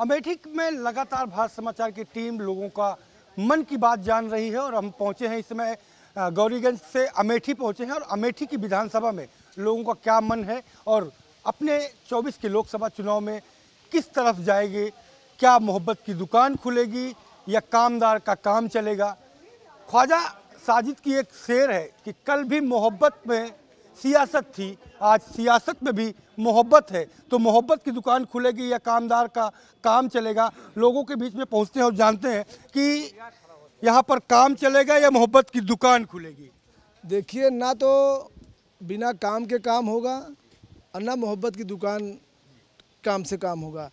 अमेठी में लगातार भारत समाचार की टीम लोगों का मन की बात जान रही है और हम पहुंचे हैं इस समय गौरीगंज से अमेठी पहुंचे हैं और अमेठी की विधानसभा में लोगों का क्या मन है और अपने 24 के लोकसभा चुनाव में किस तरफ जाएगी क्या मोहब्बत की दुकान खुलेगी या कामदार का काम चलेगा ख्वाजा साजिद की एक शेर है कि कल भी मोहब्बत में सियासत थी आज सियासत में भी मोहब्बत है तो मोहब्बत की दुकान खुलेगी या कामदार का काम चलेगा लोगों के बीच में पहुंचते हैं और जानते हैं कि यहाँ पर काम चलेगा या मोहब्बत की दुकान खुलेगी देखिए ना तो बिना काम के काम होगा और ना मोहब्बत की दुकान काम से काम होगा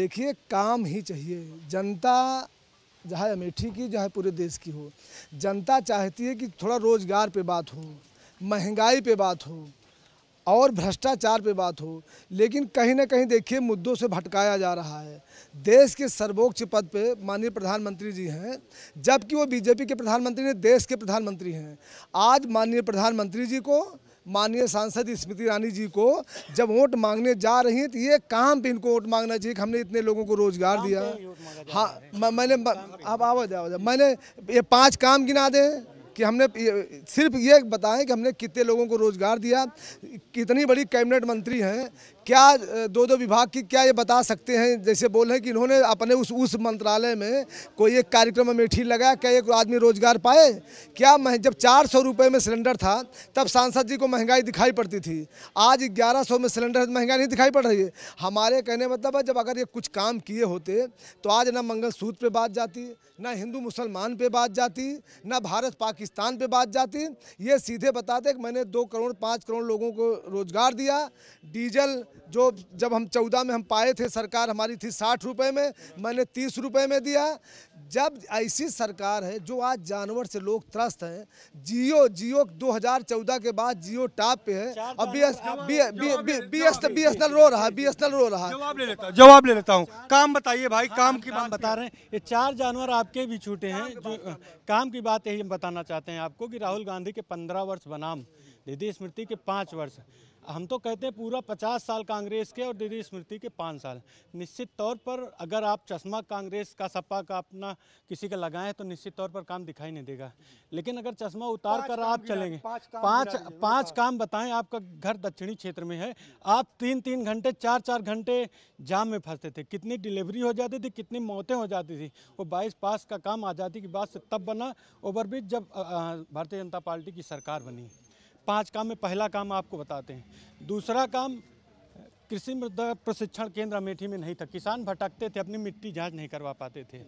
देखिए काम ही चाहिए जनता चाहे अमेठी की चाहे पूरे देश की हो जनता चाहती है कि थोड़ा रोज़गार पे बात हो महंगाई पे बात हो और भ्रष्टाचार पे बात हो लेकिन कहीं ना कहीं देखिए मुद्दों से भटकाया जा रहा है देश के सर्वोच्च पद पे माननीय प्रधानमंत्री जी हैं जबकि वो बीजेपी के प्रधानमंत्री ने देश के प्रधानमंत्री हैं आज माननीय प्रधानमंत्री जी को माननीय सांसद स्मृति ईरानी जी को जब वोट मांगने जा रही हैं तो ये काम पे इनको वोट मांगना चाहिए कि हमने इतने लोगों को रोजगार दिया हाँ मैंने अब आवाज आवाज मैंने ये पाँच काम गिना दें कि हमने सिर्फ ये बताएं कि हमने कितने लोगों को रोज़गार दिया कितनी बड़ी कैबिनेट मंत्री हैं क्या दो दो विभाग की क्या ये बता सकते हैं जैसे बोल रहे कि इन्होंने अपने उस उस मंत्रालय में कोई एक कार्यक्रम अमेठी लगाया क्या एक आदमी रोजगार पाए क्या मह जब चार सौ रुपये में सिलेंडर था तब सांसद जी को महंगाई दिखाई पड़ती थी आज ग्यारह सौ में सिलेंडर तो महंगाई नहीं दिखाई पड़ रही है हमारे कहने मतलब है जब अगर ये कुछ काम किए होते तो आज ना मंगलसूत्र पर बात जाती ना हिंदू मुसलमान पर बात जाती ना भारत पाकिस्तान पर बात जाती ये सीधे बताते कि मैंने दो करोड़ पाँच करोड़ लोगों को रोज़गार दिया डीजल जो जब हम चौदह में हम पाए थे सरकार हमारी थी साठ रुपए में मैंने तीस रुपए में दिया जब ऐसी सरकार है जो आज जानवर से लोग त्रस्त हैं जियो जियो 2014 के बाद जियो टॉप पे है और बी एस बी एस रो रहा है बी एस रो रहा है जवाब ले लेता हूँ जवाब ले लेता हूँ काम बताइए भाई काम की बात बता रहे हैं ये चार जानवर आपके भी छूटे हैं जो काम की बात यही हम बताना चाहते हैं आपको कि राहुल गांधी के पंद्रह वर्ष बनाम दीदी स्मृति के पाँच वर्ष हम तो कहते हैं पूरा पचास साल कांग्रेस के और दीदी स्मृति के पाँच साल निश्चित तौर पर अगर आप चश्मा कांग्रेस का सपा का अपना किसी का लगाएं तो निश्चित तौर पर काम दिखाई नहीं देगा लेकिन अगर चश्मा उतार कर आप चलेंगे पाँच पाँच, काम बताएं आपका घर दक्षिणी क्षेत्र में है आप तीन तीन घंटे चार चार घंटे जाम में फंसते थे कितनी डिलीवरी हो जाती थी कितनी मौतें हो जाती थी वो बाईस पास का काम आज़ादी के बाद से तब बना ओवरब्रिज जब भारतीय जनता पार्टी की सरकार बनी पांच काम में पहला काम आपको बताते हैं दूसरा काम कृषि मृदा प्रशिक्षण केंद्र अमेठी में नहीं था किसान भटकते थे अपनी मिट्टी जांच नहीं करवा पाते थे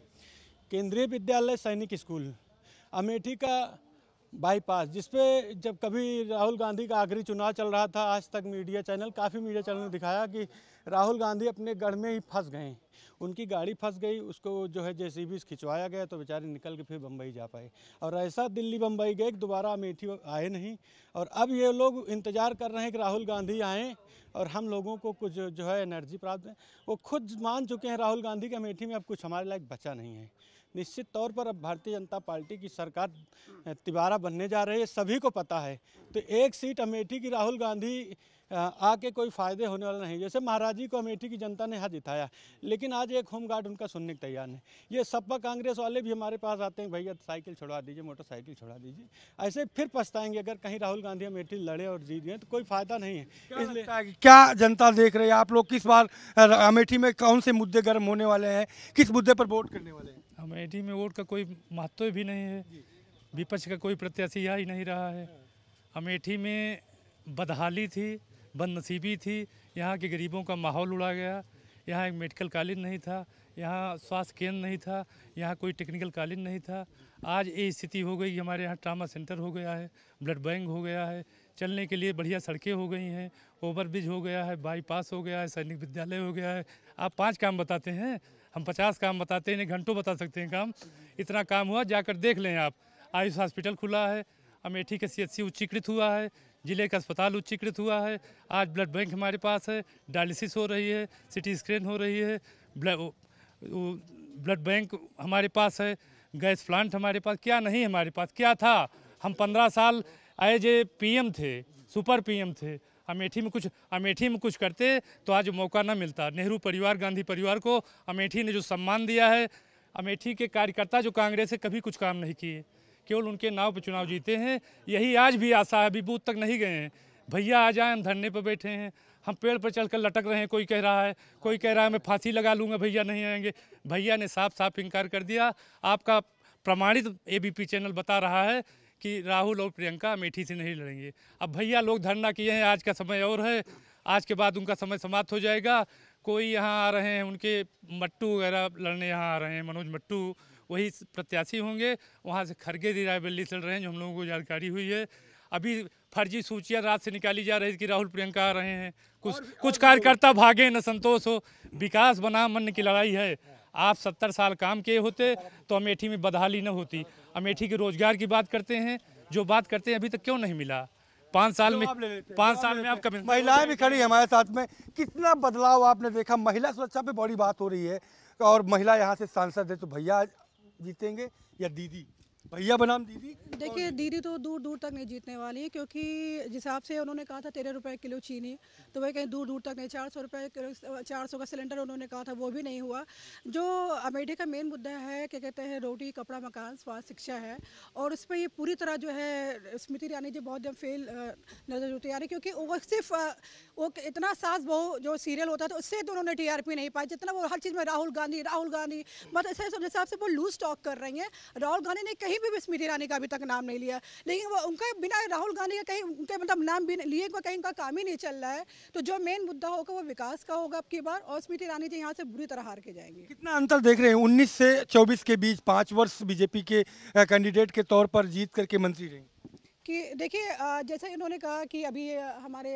केंद्रीय विद्यालय सैनिक स्कूल अमेठी का बाईपास जिसपे जब कभी राहुल गांधी का आखिरी चुनाव चल रहा था आज तक मीडिया चैनल काफ़ी मीडिया चैनल ने दिखाया कि राहुल गांधी अपने गढ़ में ही फंस गए उनकी गाड़ी फंस गई उसको जो है जे भी खिंचवाया गया तो बेचारे निकल के फिर बम्बई जा पाए और ऐसा दिल्ली बम्बई गए कि दोबारा अमेठी आए नहीं और अब ये लोग इंतज़ार कर रहे हैं कि राहुल गांधी आएँ और हम लोगों को कुछ जो है एनर्जी प्राप्त है वो खुद मान चुके हैं राहुल गांधी के अमेठी में अब कुछ हमारे लायक बचा नहीं है निश्चित तौर पर अब भारतीय जनता पार्टी की सरकार तिबारा बनने जा रही है सभी को पता है तो एक सीट अमेठी की राहुल गांधी आके कोई फ़ायदे होने वाला नहीं जैसे महाराज जी को अमेठी की जनता ने हाथ जिताया लेकिन आज एक होम गार्ड उनका सुनने को तैयार है ये सपा कांग्रेस वाले भी हमारे पास आते हैं भैया साइकिल छोड़ा दीजिए मोटरसाइकिल छोड़ा दीजिए ऐसे फिर पछताएंगे अगर कहीं राहुल गांधी अमेठी लड़े और जीत गए तो कोई फ़ायदा नहीं है इसलिए क्या जनता देख रही है आप लोग किस बार अमेठी में कौन से मुद्दे गर्म होने वाले हैं किस मुद्दे पर वोट करने वाले हैं अमेठी में वोट का कोई महत्व भी नहीं है विपक्ष का कोई प्रत्याशी यहाँ ही नहीं रहा है अमेठी हाँ। में बदहाली थी बदनसीबी थी यहाँ के गरीबों का माहौल उड़ा गया यहाँ एक मेडिकल कॉलेज नहीं था यहाँ स्वास्थ्य केंद्र नहीं था यहाँ कोई टेक्निकल कॉलेज नहीं था आज ये स्थिति हो गई कि हमारे यहाँ ट्रामा सेंटर हो गया है ब्लड बैंक हो गया है चलने के लिए बढ़िया सड़कें हो गई हैं ओवरब्रिज हो गया है बाईपास हो गया है सैनिक विद्यालय हो गया है आप पाँच काम बताते हैं हम पचास काम बताते हैं घंटों बता सकते हैं काम इतना काम हुआ जाकर देख लें आप आयुष हॉस्पिटल खुला है अमेठी के सी उच्चीकृत हुआ है जिले का अस्पताल उच्चीकृत हुआ है आज ब्लड बैंक हमारे पास है डायलिसिस हो रही है सिटी स्कैन हो रही है ब्लड बैंक हमारे पास है गैस प्लांट हमारे पास क्या नहीं हमारे पास क्या था हम पंद्रह साल एज ए पीएम थे सुपर पीएम थे अमेठी में कुछ अमेठी में कुछ करते तो आज मौका ना मिलता नेहरू परिवार गांधी परिवार को अमेठी ने जो सम्मान दिया है अमेठी के कार्यकर्ता जो कांग्रेस से कभी कुछ काम नहीं किए केवल उनके नाव पर चुनाव जीते हैं यही आज भी आशा है अभी बूथ तक नहीं गए हैं भैया आ जाए हम धरने पर बैठे हैं हम पेड़ पर चलकर लटक रहे हैं कोई कह रहा है कोई कह रहा है मैं फांसी लगा लूँगा भैया नहीं आएंगे भैया ने साफ साफ इनकार कर दिया आपका प्रमाणित एबीपी चैनल बता रहा है कि राहुल और प्रियंका अमेठी से नहीं लड़ेंगे अब भैया लोग धरना किए हैं आज का समय और है आज के बाद उनका समय समाप्त हो जाएगा कोई यहाँ आ रहे हैं उनके मट्टू वगैरह लड़ने यहाँ आ रहे हैं मनोज मट्टू वही प्रत्याशी होंगे वहाँ से खरगे जी रायबेली चल रहे हैं जो हम लोगों को जानकारी हुई है अभी फर्जी सूचियाँ रात से निकाली जा रही है कि राहुल प्रियंका आ रहे हैं कुछ और, कुछ कार्यकर्ता भागे न संतोष हो विकास बना मन की लड़ाई है आप सत्तर साल काम किए होते तो अमेठी में बदहाली न होती अमेठी के रोजगार की बात करते हैं जो बात करते हैं अभी तक क्यों नहीं मिला पाँच साल में पाँच साल में आप कभी महिलाएं भी खड़ी हमारे साथ में कितना बदलाव आपने देखा महिला सुरक्षा पे बड़ी बात हो रही है और महिला यहाँ से सांसद है तो भैया जीतेंगे या दीदी भैया बनाम दीदी देखिए दीदी तो दूर दूर तक नहीं जीतने वाली है क्योंकि जिस हिसाब से उन्होंने कहा था तेरह रुपये किलो चीनी तो वह कहीं दूर दूर तक नहीं चार सौ रुपये किलो चार सौ का सिलेंडर उन्होंने कहा था वो भी नहीं हुआ जो अमेठी का मेन मुद्दा है क्या कहते हैं रोटी कपड़ा मकान स्वास्थ्य शिक्षा है और उस पर ये पूरी तरह जो है स्मृति ईरानी जी बहुत जब फेल नजर होती आ रही क्योंकि वो सिर्फ वो इतना सास बहु जो सीरियल होता था तो उससे तो उन्होंने टी नहीं पाई जितना वो हर चीज़ में राहुल गांधी राहुल गांधी मतलब ऐसे हिसाब से वो लूज टॉक कर रही हैं राहुल गांधी ने कहीं कहीं भी स्मृति ईरानी का अभी तक नाम नहीं लिया लेकिन वो उनका बिना राहुल गांधी का कहीं उनके मतलब नाम भी लिए कहीं उनका काम ही नहीं चल रहा है तो जो मेन मुद्दा होगा वो विकास का होगा आपकी बार और स्मृति ईरानी जी यहाँ से बुरी तरह हार के जाएंगे कितना अंतर देख रहे हैं उन्नीस से चौबीस के बीच पाँच वर्ष बीजेपी के कैंडिडेट के तौर पर जीत करके मंत्री रहे कि देखिए जैसे इन्होंने कहा कि अभी हमारे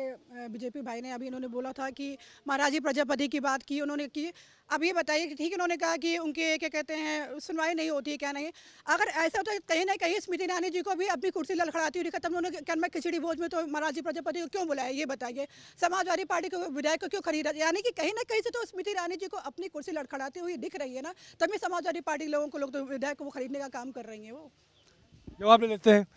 बीजेपी भाई ने अभी इन्होंने बोला था कि महाराजी प्रजापति की बात की उन्होंने की अब ये बताइए कि ठीक इन्होंने कहा कि उनके क्या कहते हैं सुनवाई नहीं होती है क्या नहीं अगर ऐसा होता तो कहीं ना कहीं स्मृति ईरानी जी को भी अभी कुर्सी लड़खड़ाती हुई तब उन्होंने मैं खिचड़ी भोज में तो महाराजी प्रजापति को क्यों बुलाया ये बताइए समाजवादी पार्टी को विधायक को क्यों खरीदा यानी कि कहीं ना कहीं से तो स्मृति ईरानी जी को अपनी कुर्सी लड़खड़ाती हुई दिख रही है ना तभी समाजवादी पार्टी लोगों को लोग तो विधायक को खरीदने का काम कर रही है वो जवाब ले लेते हैं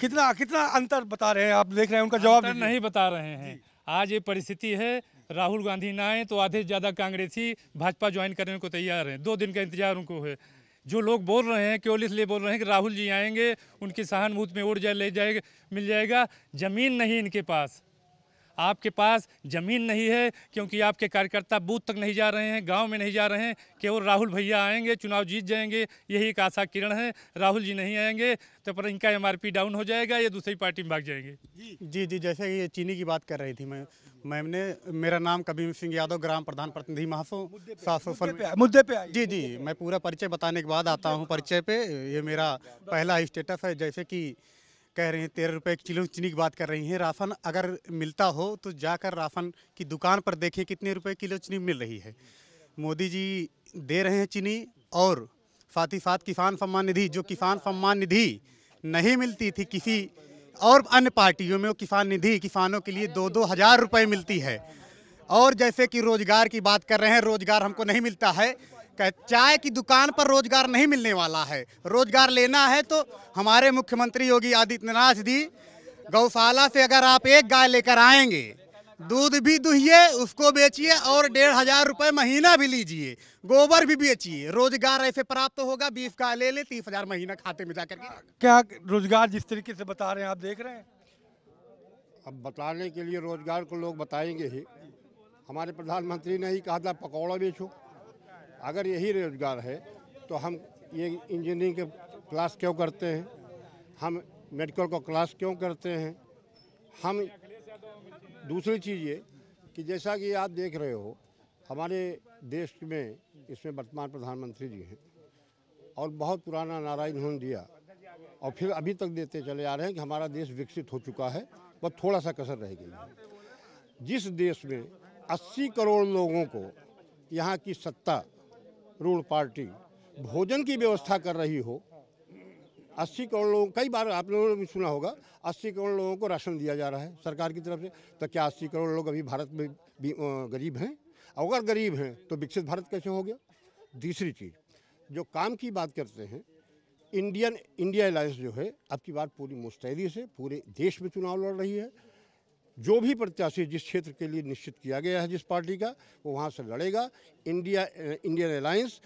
कितना कितना अंतर बता रहे हैं आप देख रहे हैं उनका जवाब नहीं बता रहे हैं आज ये परिस्थिति है राहुल गांधी ना आए तो आधे से ज़्यादा कांग्रेसी भाजपा ज्वाइन करने को तैयार हैं दो दिन का इंतजार उनको है जो लोग बोल रहे हैं केवल इसलिए बोल रहे हैं कि राहुल जी आएंगे उनकी सहानुभूति में उड़ जाए ले जाएगा मिल जाएगा ज़मीन नहीं इनके पास आपके पास ज़मीन नहीं है क्योंकि आपके कार्यकर्ता बूथ तक नहीं जा रहे हैं गांव में नहीं जा रहे हैं केवल राहुल भैया आएंगे चुनाव जीत जाएंगे यही एक आशा किरण है राहुल जी नहीं आएंगे तो पर इनका एम डाउन हो जाएगा या दूसरी पार्टी में भाग जाएंगे जी जी जैसे कि ये चीनी की बात कर रही थी मैं मैम ने मेरा नाम कबीर सिंह यादव ग्राम प्रधान प्रतिनिधि महासो सौ मुद्दे पे जी जी मैं पूरा परिचय बताने के बाद आता हूँ परिचय पे ये मेरा पहला स्टेटस है जैसे कि कह रहे हैं तेरह रुपये किलो चीनी की बात कर रही हैं राशन अगर मिलता हो तो जाकर राशन की दुकान पर देखें कितने रुपए किलो चीनी मिल रही है मोदी जी दे रहे हैं चीनी और साथ ही साथ किसान सम्मान निधि जो किसान सम्मान निधि नहीं मिलती थी किसी और अन्य पार्टियों में वो किसान निधि किसानों के लिए दो दो हज़ार रुपये मिलती है और जैसे कि रोज़गार की बात कर रहे हैं रोज़गार हमको नहीं मिलता है चाय की दुकान पर रोजगार नहीं मिलने वाला है रोजगार लेना है तो हमारे मुख्यमंत्री योगी आदित्यनाथ जी गौशाला से अगर आप एक गाय लेकर आएंगे दूध भी दुहिए उसको बेचिए और डेढ़ हजार रुपये महीना भी लीजिए गोबर भी बेचिए रोजगार ऐसे प्राप्त तो होगा बीस गाय ले ले तीस हजार महीना खाते में जाकर के क्या रोजगार जिस तरीके से बता रहे हैं आप देख रहे हैं अब बताने के लिए रोजगार को लोग बताएंगे ही हमारे प्रधानमंत्री ने ही कहा था पकौड़ा बेचो अगर यही रोज़गार है तो हम ये इंजीनियरिंग के क्लास क्यों करते हैं हम मेडिकल का क्लास क्यों करते हैं हम दूसरी चीज़ ये कि जैसा कि आप देख रहे हो हमारे देश में इसमें वर्तमान प्रधानमंत्री जी हैं और बहुत पुराना नारा इन्होंने दिया और फिर अभी तक देते चले आ रहे हैं कि हमारा देश विकसित हो चुका है बस थोड़ा सा कसर रह गई है जिस देश में 80 करोड़ लोगों को यहाँ की सत्ता रूल पार्टी भोजन की व्यवस्था कर रही हो अस्सी करोड़ लोगों कई बार आप लोगों ने भी सुना होगा अस्सी करोड़ लोगों को राशन दिया जा रहा है सरकार की तरफ से तो क्या अस्सी करोड़ लोग अभी भारत में भी गरीब हैं अगर गरीब हैं तो विकसित भारत कैसे हो गया दूसरी चीज़ जो काम की बात करते हैं इंडियन इंडिया अलायंस जो है अब की बार पूरी मुस्तैदी से पूरे देश में चुनाव लड़ रही है जो भी प्रत्याशी जिस क्षेत्र के लिए निश्चित किया गया है जिस पार्टी का वो वहाँ से लड़ेगा इंडिया इंडियन अलायंस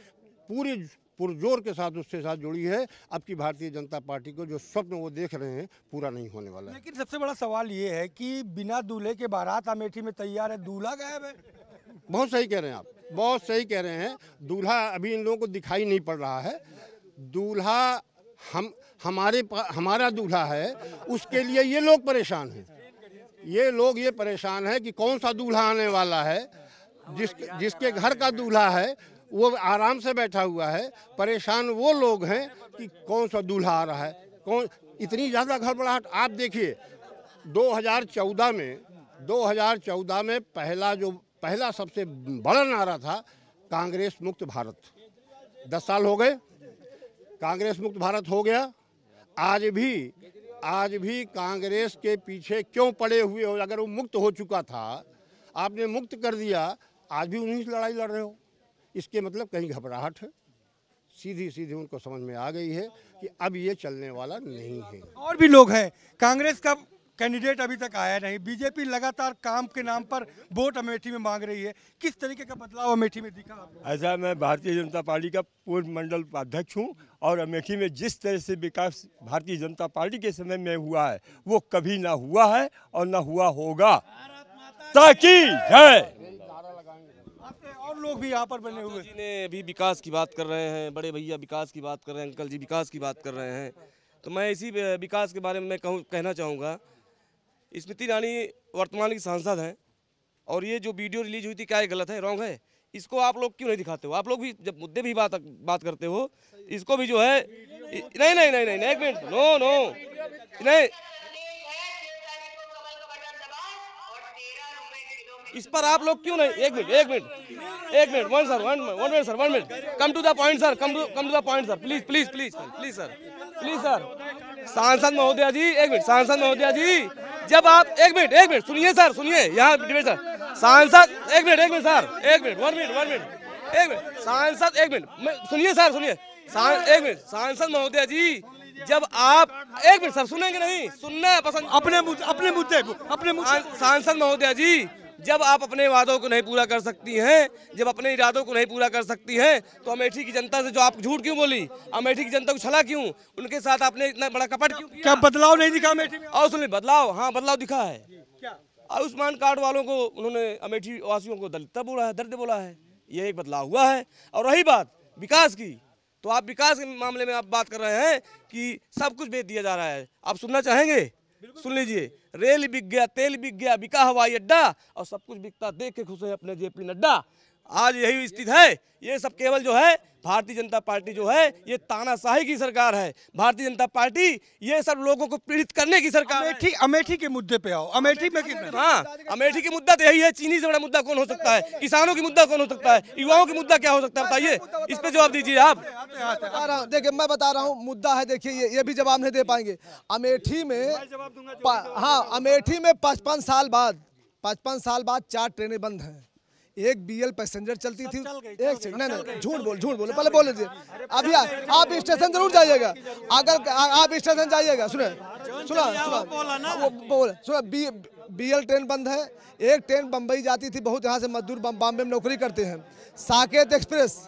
पूरे पुरजोर के साथ उसके साथ जुड़ी है अब की भारतीय जनता पार्टी को जो स्वप्न वो देख रहे हैं पूरा नहीं होने वाला लेकिन सबसे बड़ा सवाल ये है कि बिना दूल्हे के बारात अमेठी में तैयार है दूल्हा गायब है बहुत सही कह रहे हैं आप बहुत सही कह रहे हैं दूल्हा अभी इन लोगों को दिखाई नहीं पड़ रहा है दूल्हा हम हमारे हमारा दूल्हा है उसके लिए ये लोग परेशान हैं ये लोग ये परेशान है कि कौन सा दूल्हा आने वाला है जिस जिसके घर का दूल्हा है वो आराम से बैठा हुआ है परेशान वो लोग हैं कि कौन सा दूल्हा आ रहा है कौन इतनी ज़्यादा घबराहट आप देखिए 2014 में 2014 में पहला जो पहला सबसे बड़ा नारा था कांग्रेस मुक्त भारत दस साल हो गए कांग्रेस मुक्त भारत हो गया आज भी आज भी कांग्रेस के पीछे क्यों पड़े हुए हो अगर वो मुक्त हो चुका था आपने मुक्त कर दिया आज भी उन्हीं से लड़ाई लड़ रहे हो इसके मतलब कहीं घबराहट है सीधी सीधी उनको समझ में आ गई है कि अब ये चलने वाला नहीं है और भी लोग हैं कांग्रेस का कैंडिडेट अभी तक आया नहीं बीजेपी लगातार काम के नाम पर वोट अमेठी में मांग रही है किस तरीके का बदलाव अमेठी में दिखा ऐसा मैं भारतीय जनता पार्टी का पूर्व मंडल अध्यक्ष हूँ और अमेठी में जिस तरह से विकास भारतीय जनता पार्टी के समय में हुआ है वो कभी ना हुआ है और ना हुआ होगा ताकि है और लोग भी यहाँ पर बने हुए जी ने अभी विकास की बात कर रहे हैं बड़े भैया विकास की बात कर रहे हैं अंकल जी विकास की बात कर रहे हैं तो मैं इसी विकास के बारे में मैं कहूँ कहना चाहूँगा स्मृति ईरानी वर्तमान की सांसद हैं और ये जो वीडियो रिलीज हुई थी क्या ये गलत है रॉन्ग है इसको आप लोग क्यों नहीं दिखाते हो आप लोग भी जब मुद्दे भी बात बात करते हो इसको भी जो है नहीं नहीं नहीं नहीं एक मिनट नो नो नहीं इस पर आप लोग क्यों नहीं एक मिनट एक मिनट एक minute one sir one one minute sir one minute come to the point sir come to come to the point sir please please please please sir please sir सांसद महोदया जी एक मिनट सांसद महोदया जी जब आप एक मिनट एक मिनट सुनिए सर सुनिए यहाँ सर सांसद एक मिनट एक मिनट सर एक minute one minute one minute एक मिनट सांसद एक मिनट सुनिए सर सुनिए एक मिनट सांसद महोदया जी जब आप एक मिनट सर सुनेंगे नहीं सुनना पसंद अपने अपने मुद्दे अपने सांसद महोदया जी जब आप अपने वादों को नहीं पूरा कर सकती हैं जब अपने इरादों को नहीं पूरा कर सकती हैं तो अमेठी की जनता से जो आप झूठ क्यों बोली अमेठी की जनता को छला क्यों उनके साथ आपने इतना बड़ा कपट क्यों क्या बदलाव नहीं दिखा अमेठी और सुनिए बदलाव हाँ बदलाव दिखा है क्या आयुष्मान कार्ड वालों को उन्होंने अमेठी वासियों को दलित बोला है दर्द बोला है ये एक बदलाव हुआ है और रही बात विकास की तो आप विकास के मामले में आप बात कर रहे हैं कि सब कुछ बेच दिया जा रहा है आप सुनना चाहेंगे सुन लीजिए रेल बिक गया तेल बिक गया बिका हवाई अड्डा और सब कुछ बिकता देख के खुश है अपने जेपी नड्डा आज यही स्थित है ये सब केवल जो है भारतीय जनता पार्टी जो है ये तानाशाही की सरकार है भारतीय जनता पार्टी ये सब लोगों को पीड़ित करने की सरकार अमेठी अमेठी के मुद्दे पे आओ अमेठी में हाँ अमेठी की मुद्दा तो यही है चीनी से बड़ा मुद्दा कौन हो सकता है किसानों की मुद्दा कौन हो सकता है युवाओं की मुद्दा क्या हो सकता है बताइए इस पर जवाब दीजिए आप देखिए मैं बता रहा हूँ मुद्दा है देखिए ये भी जवाब नहीं दे पाएंगे अमेठी में हाँ अमेठी में पचपन साल बाद पचपन साल बाद चार ट्रेनें बंद हैं एक बीएल पैसेंजर चलती थी एक सेकंड नहीं झूठ बोल झूठ बोल पहले बोल दीजिए अभी आप स्टेशन जरूर जाइएगा अगर आप स्टेशन जाइएगा सुने सुना सुना बोल सुना बी बीएल ट्रेन बंद है एक ट्रेन बम्बई जाती थी बहुत यहाँ से मजदूर बॉम्बे में नौकरी करते हैं Saket express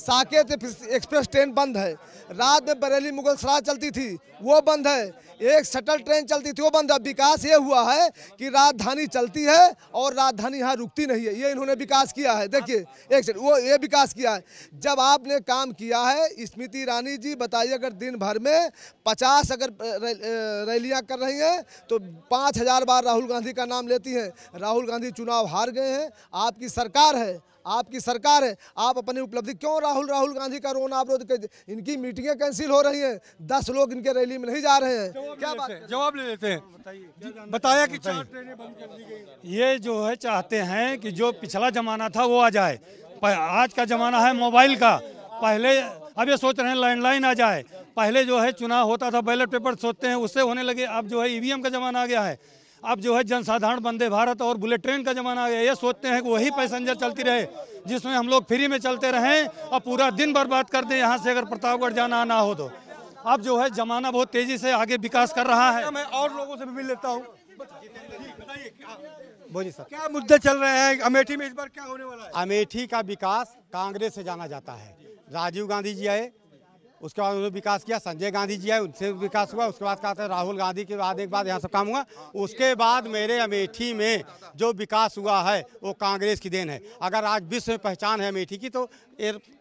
Saket express train बंद है रात में बरेली मुगल सराय चलती थी वो बंद है एक शटल ट्रेन चलती थी वो बंद है विकास ये हुआ है कि राजधानी चलती है और राजधानी यहाँ रुकती नहीं है ये इन्होंने विकास किया है देखिए एक सेकंड वो ये विकास किया है जब आपने काम किया है स्मृति ईरानी जी बताइए अगर दिन भर में पचास अगर रैलियाँ कर रही हैं तो पाँच बार राहुल गांधी का नाम लेती हैं राहुल गांधी चुनाव हार गए हैं आपकी सरकार है आपकी सरकार है आप अपनी उपलब्धि क्यों राहुल राहुल गांधी का रोना अवरोध कर इनकी मीटिंगें कैंसिल हो रही हैं दस लोग इनके रैली में नहीं जा रहे हैं क्या बात जवाब ले लेते हैं बताया कि ये जो है चाहते हैं कि जो पिछला जमाना था वो आ जाए आज का जमाना है मोबाइल का पहले अब ये सोच रहे हैं लैंडलाइन आ जाए पहले जो है चुनाव होता था बैलेट पेपर सोचते हैं उससे होने लगे अब जो है ईवीएम का जमाना आ गया है अब जो है जनसाधारण वंदे भारत और बुलेट ट्रेन का ज़माना आ गया ये सोचते हैं कि वही पैसेंजर चलती रहे जिसमें हम लोग फ्री में चलते रहें और पूरा दिन बर्बाद कर दें यहाँ से अगर प्रतापगढ़ जाना आना हो तो अब जो है ज़माना बहुत तेज़ी से आगे विकास कर रहा है मैं और लोगों से भी मिल लेता हूँ बोलिए सर क्या मुद्दे चल रहे हैं अमेठी में इस बार क्या होने वाला है अमेठी का विकास कांग्रेस से जाना जाता है राजीव गांधी जी आए उसके बाद उन्होंने विकास किया संजय गांधी जी आए उनसे विकास हुआ उसके बाद कहा था राहुल गांधी के बाद एक बार यहाँ सब काम हुआ उसके बाद मेरे अमेठी में जो विकास हुआ है वो कांग्रेस की देन है अगर आज विश्व में पहचान है अमेठी की तो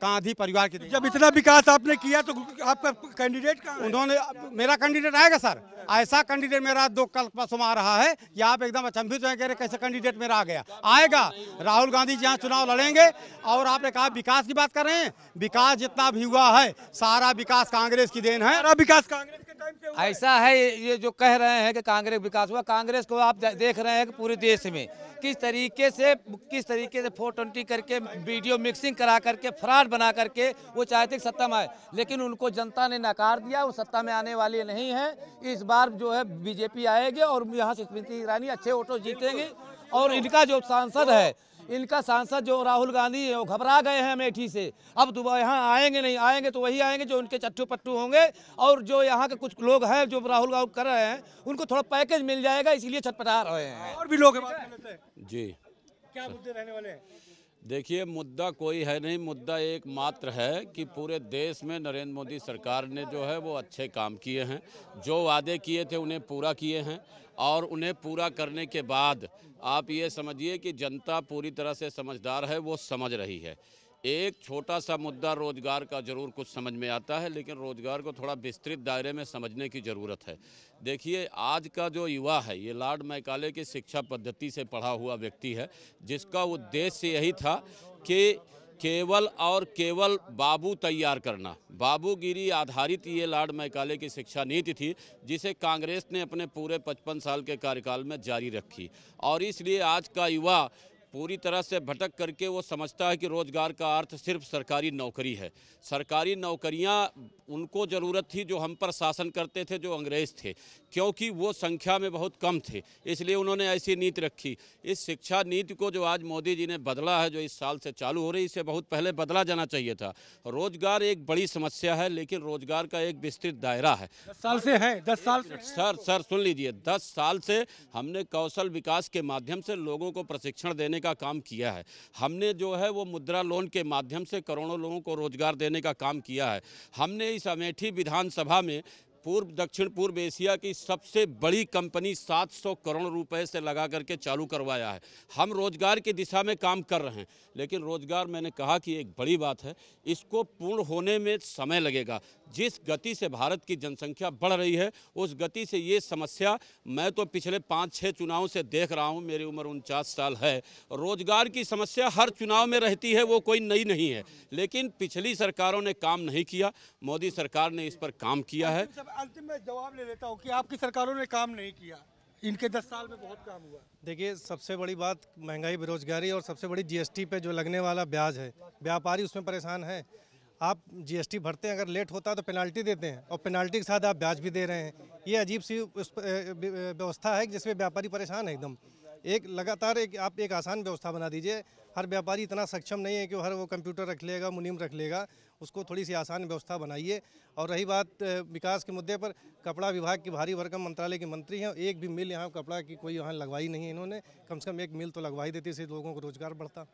गांधी परिवार की जब इतना विकास आपने किया तो आपका कैंडिडेट उन्होंने मेरा कैंडिडेट आएगा सर ऐसा कैंडिडेट मेरा दो कल परसों आ रहा है कि आप एकदम अचंभित होंगे रहे कैसे कैंडिडेट मेरा आ गया आएगा राहुल गांधी जी यहाँ चुनाव लड़ेंगे और आपने कहा विकास की बात कर रहे हैं विकास जितना भी हुआ है सारा विकास कांग्रेस की देन है विकास कांग्रेस ऐसा है ये जो कह रहे हैं कि कांग्रेस विकास हुआ कांग्रेस को आप देख रहे हैं कि पूरे देश में किस तरीके से किस तरीके से फोर ट्वेंटी करके वीडियो मिक्सिंग करा करके फ्रॉड बना करके वो चाहते कि सत्ता में आए लेकिन उनको जनता ने नकार दिया वो सत्ता में आने वाली नहीं है इस बार जो है बीजेपी आएगी और यहाँ से स्मृति ईरानी अच्छे वोटो जीतेंगे और इनका जो सांसद है इनका सांसद जो राहुल गांधी है वो घबरा गए हैं अमेठी से अब दोबारा यहाँ आएंगे नहीं आएंगे तो वही आएंगे जो उनके चट्टू पट्टू होंगे और जो यहाँ के कुछ लोग हैं जो राहुल गांधी कर रहे हैं उनको थोड़ा पैकेज मिल जाएगा इसीलिए छटपटा रहे हैं और भी लोग जी क्या मुद्दे रहने वाले हैं देखिए मुद्दा कोई है नहीं मुद्दा एक मात्र है कि पूरे देश में नरेंद्र मोदी सरकार ने जो है वो अच्छे काम किए हैं जो वादे किए थे उन्हें पूरा किए हैं और उन्हें पूरा करने के बाद आप ये समझिए कि जनता पूरी तरह से समझदार है वो समझ रही है एक छोटा सा मुद्दा रोज़गार का ज़रूर कुछ समझ में आता है लेकिन रोज़गार को थोड़ा विस्तृत दायरे में समझने की ज़रूरत है देखिए आज का जो युवा है ये लॉर्ड मैकाले की शिक्षा पद्धति से पढ़ा हुआ व्यक्ति है जिसका उद्देश्य यही था कि केवल और केवल बाबू तैयार करना बाबूगिरी आधारित ये लाड मैकाले की शिक्षा नीति थी जिसे कांग्रेस ने अपने पूरे 55 साल के कार्यकाल में जारी रखी और इसलिए आज का युवा पूरी तरह से भटक करके वो समझता है कि रोज़गार का अर्थ सिर्फ सरकारी नौकरी है सरकारी नौकरियां उनको ज़रूरत थी जो हम पर शासन करते थे जो अंग्रेज़ थे क्योंकि वो संख्या में बहुत कम थे इसलिए उन्होंने ऐसी नीति रखी इस शिक्षा नीति को जो आज मोदी जी ने बदला है जो इस साल से चालू हो रही इसे बहुत पहले बदला जाना चाहिए था रोजगार एक बड़ी समस्या है लेकिन रोजगार का एक विस्तृत दायरा है दस साल से है दस साल से सर सर सुन लीजिए दस साल से हमने कौशल विकास के माध्यम से लोगों को प्रशिक्षण देने का काम किया है हमने जो है वो मुद्रा लोन के माध्यम से करोड़ों लोगों को रोजगार देने का काम किया है हमने इस अमेठी विधानसभा में पूर्व दक्षिण पूर्व एशिया की सबसे बड़ी कंपनी 700 करोड़ रुपए से लगा करके चालू करवाया है हम रोज़गार की दिशा में काम कर रहे हैं लेकिन रोज़गार मैंने कहा कि एक बड़ी बात है इसको पूर्ण होने में समय लगेगा जिस गति से भारत की जनसंख्या बढ़ रही है उस गति से ये समस्या मैं तो पिछले पाँच छः चुनाव से देख रहा हूँ मेरी उम्र उनचास साल है रोजगार की समस्या हर चुनाव में रहती है वो कोई नई नहीं है लेकिन पिछली सरकारों ने काम नहीं किया मोदी सरकार ने इस पर काम किया है अंतिम में जवाब ले लेता हूँ कि आपकी सरकारों ने काम नहीं किया इनके दस साल में बहुत काम हुआ देखिए सबसे बड़ी बात महंगाई बेरोजगारी और सबसे बड़ी जीएसटी पे जो लगने वाला ब्याज है व्यापारी उसमें परेशान है आप जीएसटी भरते हैं अगर लेट होता है तो पेनाल्टी देते हैं और पेनाल्टी के साथ आप ब्याज भी दे रहे हैं ये अजीब सी व्यवस्था है जिसमें व्यापारी परेशान है एकदम एक लगातार एक आप एक आसान व्यवस्था बना दीजिए हर व्यापारी इतना सक्षम नहीं है कि हर वो कंप्यूटर रख लेगा मुनीम रख लेगा उसको थोड़ी सी आसान व्यवस्था बनाइए और रही बात विकास के मुद्दे पर कपड़ा विभाग की भारी वर्कम मंत्रालय के मंत्री हैं एक भी मिल यहाँ कपड़ा की कोई यहाँ लगवाई नहीं है इन्होंने कम से कम एक मिल तो लगवाई देती इससे लोगों को रोज़गार बढ़ता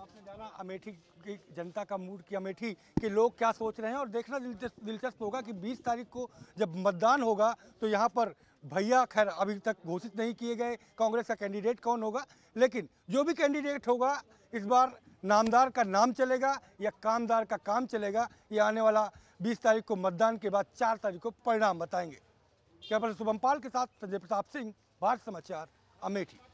आपने जाना अमेठी की जनता का मूड कि अमेठी के लोग क्या सोच रहे हैं और देखना दिलचस्प दिलचस्प होगा कि 20 तारीख को जब मतदान होगा तो यहाँ पर भैया खैर अभी तक घोषित नहीं किए गए कांग्रेस का कैंडिडेट कौन होगा लेकिन जो भी कैंडिडेट होगा इस बार नामदार का नाम चलेगा या कामदार का काम चलेगा ये आने वाला बीस तारीख को मतदान के बाद चार तारीख को परिणाम बताएंगे क्या शुभम पाल के साथ संजय प्रताप सिंह भारत समाचार अमेठी